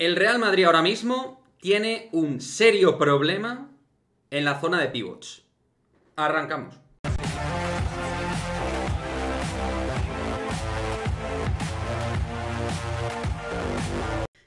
El Real Madrid ahora mismo tiene un serio problema en la zona de pivots. Arrancamos.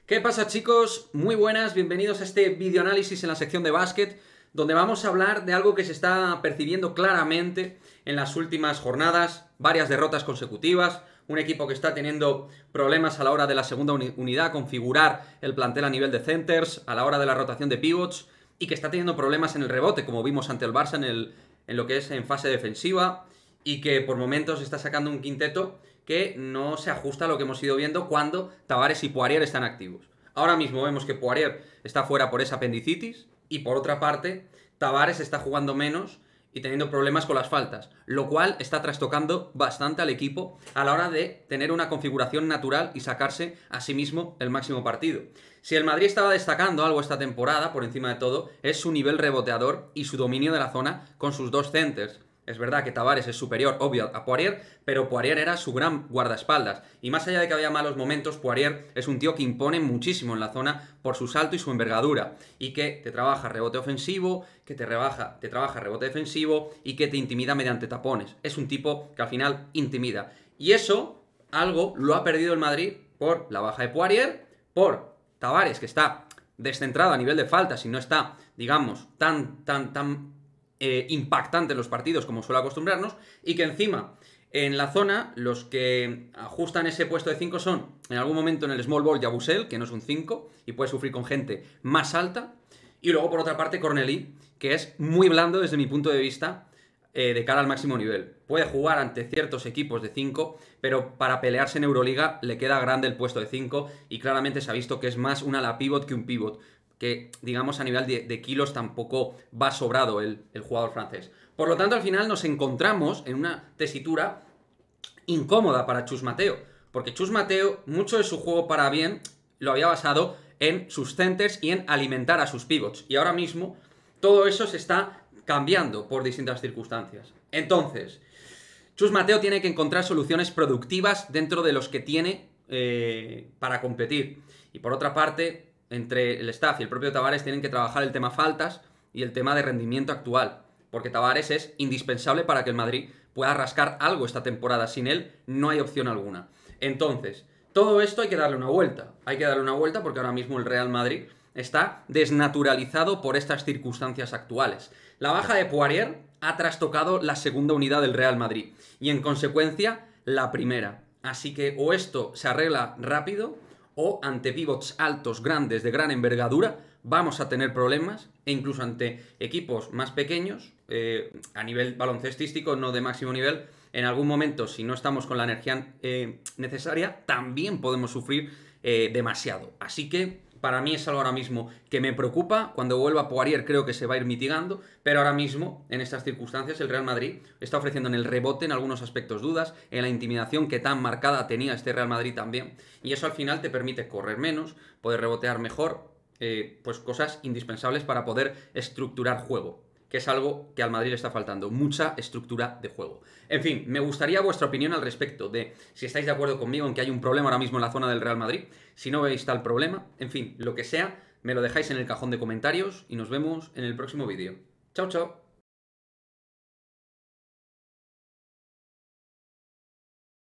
¿Qué pasa chicos? Muy buenas, bienvenidos a este videoanálisis en la sección de básquet, donde vamos a hablar de algo que se está percibiendo claramente en las últimas jornadas, varias derrotas consecutivas, un equipo que está teniendo problemas a la hora de la segunda unidad, configurar el plantel a nivel de centers, a la hora de la rotación de pivots y que está teniendo problemas en el rebote, como vimos ante el Barça en, el, en lo que es en fase defensiva y que por momentos está sacando un quinteto que no se ajusta a lo que hemos ido viendo cuando Tavares y Poirier están activos. Ahora mismo vemos que Poirier está fuera por esa apendicitis y por otra parte Tavares está jugando menos y teniendo problemas con las faltas, lo cual está trastocando bastante al equipo a la hora de tener una configuración natural y sacarse a sí mismo el máximo partido. Si el Madrid estaba destacando algo esta temporada, por encima de todo, es su nivel reboteador y su dominio de la zona con sus dos centers. Es verdad que Tavares es superior, obvio, a Poirier, pero Poirier era su gran guardaespaldas. Y más allá de que había malos momentos, Poirier es un tío que impone muchísimo en la zona por su salto y su envergadura. Y que te trabaja rebote ofensivo, que te, rebaja, te trabaja rebote defensivo y que te intimida mediante tapones. Es un tipo que al final intimida. Y eso, algo, lo ha perdido el Madrid por la baja de Poirier, por Tavares, que está descentrado a nivel de faltas y no está, digamos, tan, tan, tan eh, impactante los partidos, como suele acostumbrarnos, y que encima en la zona, los que ajustan ese puesto de 5 son, en algún momento en el small ball, Yabusel, que no es un 5 y puede sufrir con gente más alta. Y luego, por otra parte, Corneli, que es muy blando desde mi punto de vista eh, de cara al máximo nivel. Puede jugar ante ciertos equipos de 5, pero para pelearse en Euroliga le queda grande el puesto de 5 y claramente se ha visto que es más un ala pivot que un pivot digamos a nivel de, kilos tampoco va sobrado el, jugador francés. Por lo tanto, al final nos encontramos en una tesitura incómoda para Chus Mateo, porque Chus Mateo, mucho de su juego para bien, lo había basado en sus centers y en alimentar a sus pivots. Y ahora mismo todo eso se está cambiando por distintas circunstancias. Entonces, Chus Mateo tiene que encontrar soluciones productivas dentro de los que tiene eh, para competir. Y por otra parte, entre el staff y el propio Tavares tienen que trabajar el tema faltas y el tema de rendimiento actual, porque Tavares es indispensable para que el Madrid pueda rascar algo esta temporada. Sin él no hay opción alguna. Entonces, todo esto hay que darle una vuelta. Hay que darle una vuelta porque ahora mismo el Real Madrid está desnaturalizado por estas circunstancias actuales. La baja de Poirier ha trastocado la segunda unidad del Real Madrid y en consecuencia la primera. Así que o esto se arregla rápido o ante pivots altos, grandes, de gran envergadura, vamos a tener problemas, e incluso ante equipos más pequeños, eh, a nivel baloncestístico, no de máximo nivel, en algún momento, si no estamos con la energía eh, necesaria, también podemos sufrir eh, demasiado. Así que para mí es algo ahora mismo que me preocupa. Cuando vuelva Poirier creo que se va a ir mitigando, pero ahora mismo, en estas circunstancias, el Real Madrid está ofreciendo en el rebote, en algunos aspectos dudas, en la intimidación que tan marcada tenía este Real Madrid también. Y eso al final te permite correr menos, poder rebotear mejor, eh, pues cosas indispensables para poder estructurar juego que es algo que al Madrid le está faltando, mucha estructura de juego. En fin, me gustaría vuestra opinión al respecto de si estáis de acuerdo conmigo en que hay un problema ahora mismo en la zona del Real Madrid, si no veis tal problema, en fin, lo que sea, me lo dejáis en el cajón de comentarios y nos vemos en el próximo vídeo. Chao, chao.